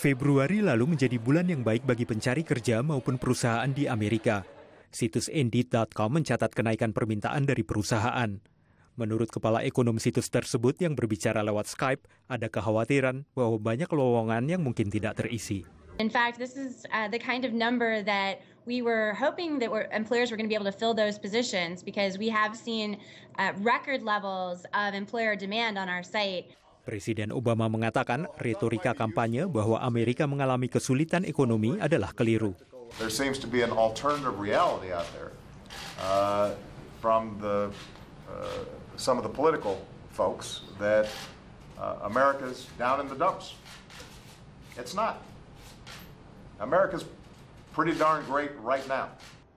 Februari lalu menjadi bulan yang baik bagi pencari kerja maupun perusahaan di Amerika. Situs Indeed.com mencatat kenaikan permintaan dari perusahaan. Menurut kepala ekonom situs tersebut yang berbicara lewat Skype, ada kekhawatiran bahwa banyak lowongan yang mungkin tidak terisi. In fact, this is uh, the kind of number that we were hoping that employers were going to be able to fill those positions because we have seen uh, record levels of employer demand on our site. Presiden Obama mengatakan retorika kampanye bahwa Amerika mengalami kesulitan ekonomi adalah keliru. There seems to be an alternative reality out there uh, from the uh, some of the political folks that uh, America's down in the dumps. It's not. America's pretty darn great right now.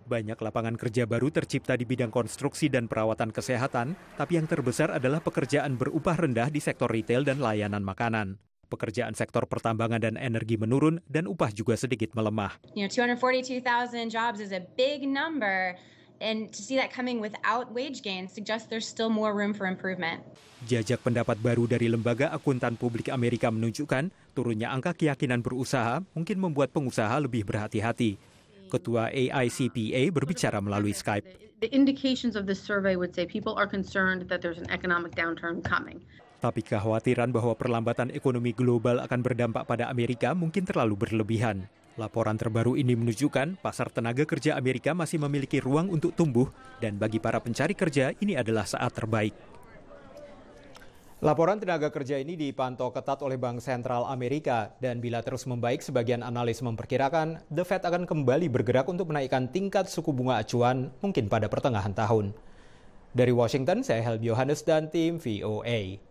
Banyak lapangan kerja baru tercipta di bidang konstruksi dan perawatan kesehatan, tapi yang terbesar adalah pekerjaan berupah rendah di sektor retail dan layanan makanan. Pekerjaan sektor pertambangan dan energi menurun dan upah juga sedikit melemah. Jajak pendapat baru dari Lembaga Akuntan Publik Amerika menunjukkan turunnya angka keyakinan berusaha mungkin membuat pengusaha lebih berhati-hati Ketua AICPA berbicara melalui Skype. The indications of this survey would say people are concerned that there's an economic downturn coming. Tapi kekhawatiran bahwa perlambatan ekonomi global akan berdampak pada Amerika mungkin terlalu berlebihan. Laporan terbaru ini menunjukkan pasar tenaga kerja Amerika masih memiliki ruang untuk tumbuh dan bagi para pencari kerja ini adalah saat terbaik. Laporan tenaga kerja ini dipantau ketat oleh Bank Sentral Amerika dan bila terus membaik sebagian analis memperkirakan The Fed akan kembali bergerak untuk menaikkan tingkat suku bunga acuan mungkin pada pertengahan tahun. Dari Washington, saya Helbi Yohanes dan tim VOA.